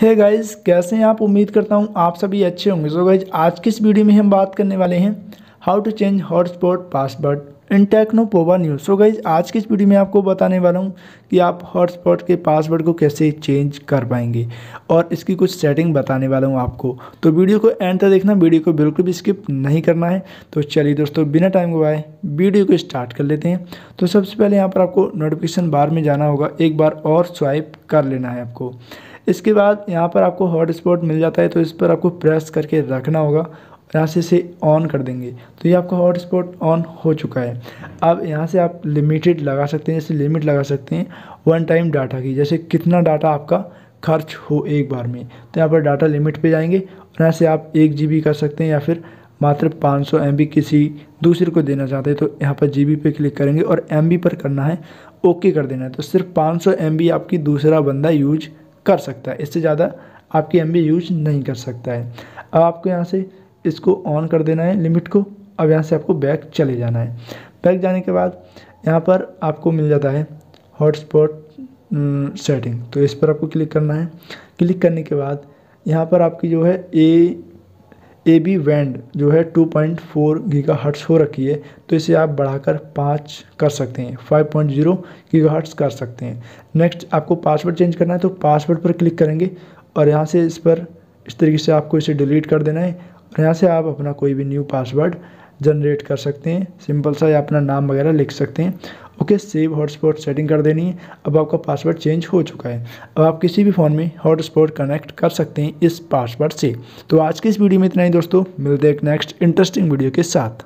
हे hey guys कैसे हैं आप उम्मीद करता हूँ आप सभी अच्छे होंगे सो so गाइज आज की इस वीडियो में हम बात करने वाले हैं how to change hotspot password in Tecno Pova news so guys आज की इस वीडियो में आपको बताने वाला हूँ कि आप हॉटस्पॉट के पासवर्ड को कैसे चेंज कर पाएंगे और इसकी कुछ सेटिंग बताने वाला हूँ आपको तो वीडियो को एंड तक देखना वीडियो को बिल्कुल भी स्किप नहीं करना है तो चलिए दोस्तों बिना टाइम गवाए वीडियो को स्टार्ट कर लेते हैं तो सबसे पहले यहाँ पर आपको नोटिफिकेशन बार में जाना होगा एक बार और स्वाइप कर लेना है आपको इसके बाद यहाँ पर आपको हॉट स्पॉट मिल जाता है तो इस पर आपको प्रेस करके रखना होगा यहाँ से इसे ऑन कर देंगे तो ये आपका हॉट स्पॉट ऑन हो चुका है अब यहाँ से आप लिमिटेड लगा सकते हैं जैसे लिमिट लगा सकते हैं वन टाइम डाटा की जैसे कितना डाटा आपका खर्च हो एक बार में तो यहाँ पर डाटा लिमिट पे जाएंगे और यहाँ से आप एक जी कर सकते हैं या फिर मात्र 500 सौ किसी दूसरे को देना चाहते हैं तो यहाँ पर जी पे क्लिक करेंगे और एम पर करना है ओके कर देना है तो सिर्फ 500 सौ आपकी दूसरा बंदा यूज कर सकता है इससे ज़्यादा आपकी एम यूज नहीं कर सकता है अब आपको यहाँ से इसको ऑन कर देना है लिमिट को अब यहाँ से आपको बैक चले जाना है बैक जाने के बाद यहाँ पर आपको मिल जाता है हॉटस्पॉट हम्म, सेटिंग तो इस पर आपको क्लिक करना है क्लिक करने के बाद यहाँ पर आपकी जो है ए ए बी वैंड जो है टू पॉइंट फोर हो रखी है तो इसे आप बढ़ाकर पाँच कर सकते हैं फाइव पॉइंट जीरो कर सकते हैं नेक्स्ट आपको पासवर्ड चेंज करना है तो पासवर्ड पर क्लिक करेंगे और यहाँ से इस पर इस तरीके से आपको इसे डिलीट कर देना है और यहाँ से आप अपना कोई भी न्यू पासवर्ड जनरेट कर सकते हैं सिंपल सा या अपना नाम वगैरह लिख सकते हैं ओके सेव हॉटस्पॉट सेटिंग कर देनी है अब आपका पासवर्ड चेंज हो चुका है अब आप किसी भी फ़ोन में हॉटस्पॉट कनेक्ट कर सकते हैं इस पासवर्ड से तो आज की इस वीडियो में इतना ही दोस्तों मिलते हैं नेक्स्ट इंटरेस्टिंग वीडियो के साथ